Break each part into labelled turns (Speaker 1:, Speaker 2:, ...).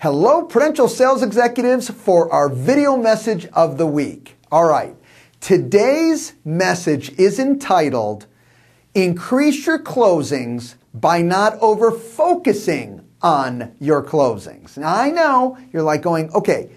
Speaker 1: Hello, Prudential sales executives, for our video message of the week. All right, today's message is entitled Increase Your Closings by Not Over Focusing on Your Closings. Now, I know you're like going, okay,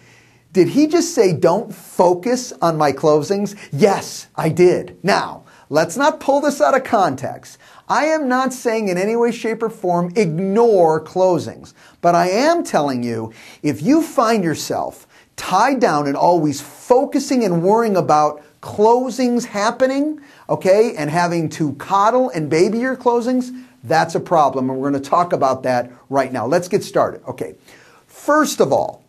Speaker 1: did he just say don't focus on my closings? Yes, I did. Now, let's not pull this out of context. I am not saying in any way, shape, or form ignore closings, but I am telling you if you find yourself tied down and always focusing and worrying about closings happening, okay, and having to coddle and baby your closings, that's a problem. And we're going to talk about that right now. Let's get started. Okay. First of all,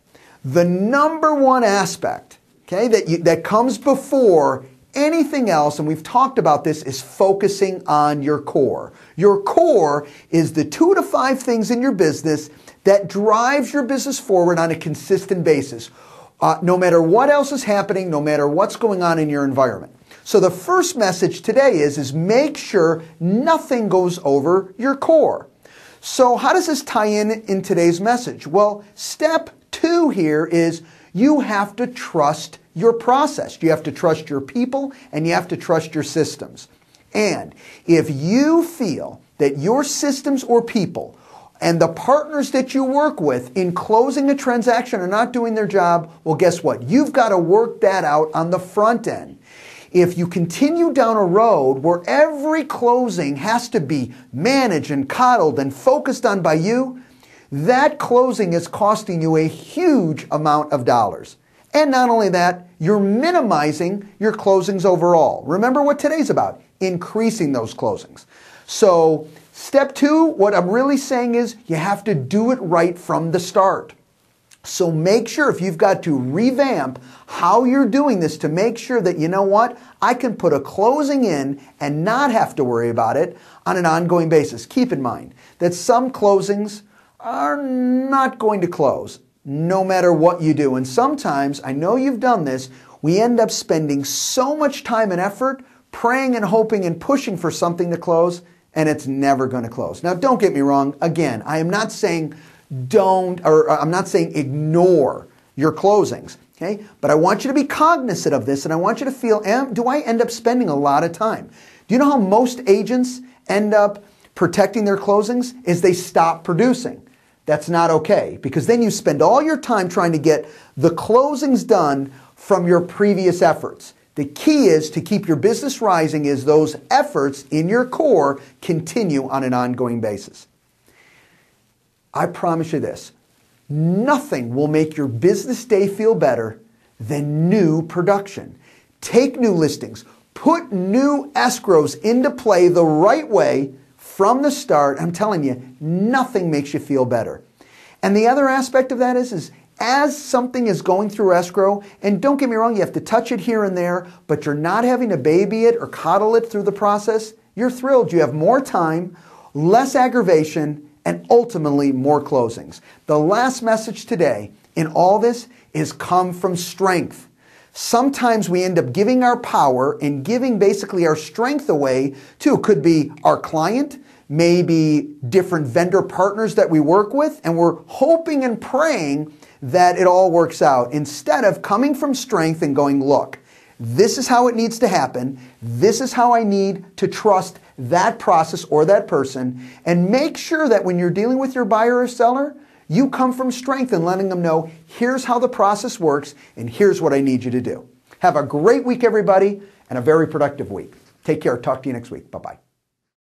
Speaker 1: the number one aspect, okay, that, you, that comes before anything else, and we've talked about this, is focusing on your core. Your core is the two to five things in your business that drives your business forward on a consistent basis, uh, no matter what else is happening, no matter what's going on in your environment. So the first message today is, is make sure nothing goes over your core. So how does this tie in in today's message? Well, step two here is you have to trust your process. You have to trust your people and you have to trust your systems. And if you feel that your systems or people and the partners that you work with in closing a transaction are not doing their job, well, guess what? You've got to work that out on the front end. If you continue down a road where every closing has to be managed and coddled and focused on by you, that closing is costing you a huge amount of dollars. And not only that, you're minimizing your closings overall. Remember what today's about increasing those closings. So, step two, what I'm really saying is you have to do it right from the start. So make sure if you've got to revamp how you're doing this to make sure that, you know what, I can put a closing in and not have to worry about it on an ongoing basis. Keep in mind that some closings are not going to close no matter what you do. And sometimes, I know you've done this, we end up spending so much time and effort praying and hoping and pushing for something to close, and it's never going to close. Now, don't get me wrong. Again, I am not saying don't, or uh, I'm not saying ignore your closings, okay? But I want you to be cognizant of this, and I want you to feel, am, do I end up spending a lot of time? Do you know how most agents end up protecting their closings? Is they stop producing. That's not okay because then you spend all your time trying to get the closings done from your previous efforts. The key is to keep your business rising is those efforts in your core continue on an ongoing basis. I promise you this, nothing will make your business day feel better than new production. Take new listings, put new escrows into play the right way from the start, I'm telling you, nothing makes you feel better. And the other aspect of that is, is as something is going through escrow, and don't get me wrong, you have to touch it here and there, but you're not having to baby it or coddle it through the process, you're thrilled. You have more time, less aggravation, and ultimately more closings. The last message today in all this is come from strength sometimes we end up giving our power and giving basically our strength away to could be our client, maybe different vendor partners that we work with, and we're hoping and praying that it all works out instead of coming from strength and going, look, this is how it needs to happen. This is how I need to trust that process or that person. And make sure that when you're dealing with your buyer or seller, you come from strength in letting them know, here's how the process works, and here's what I need you to do. Have a great week, everybody, and a very productive week. Take care. Talk to you next week. Bye bye.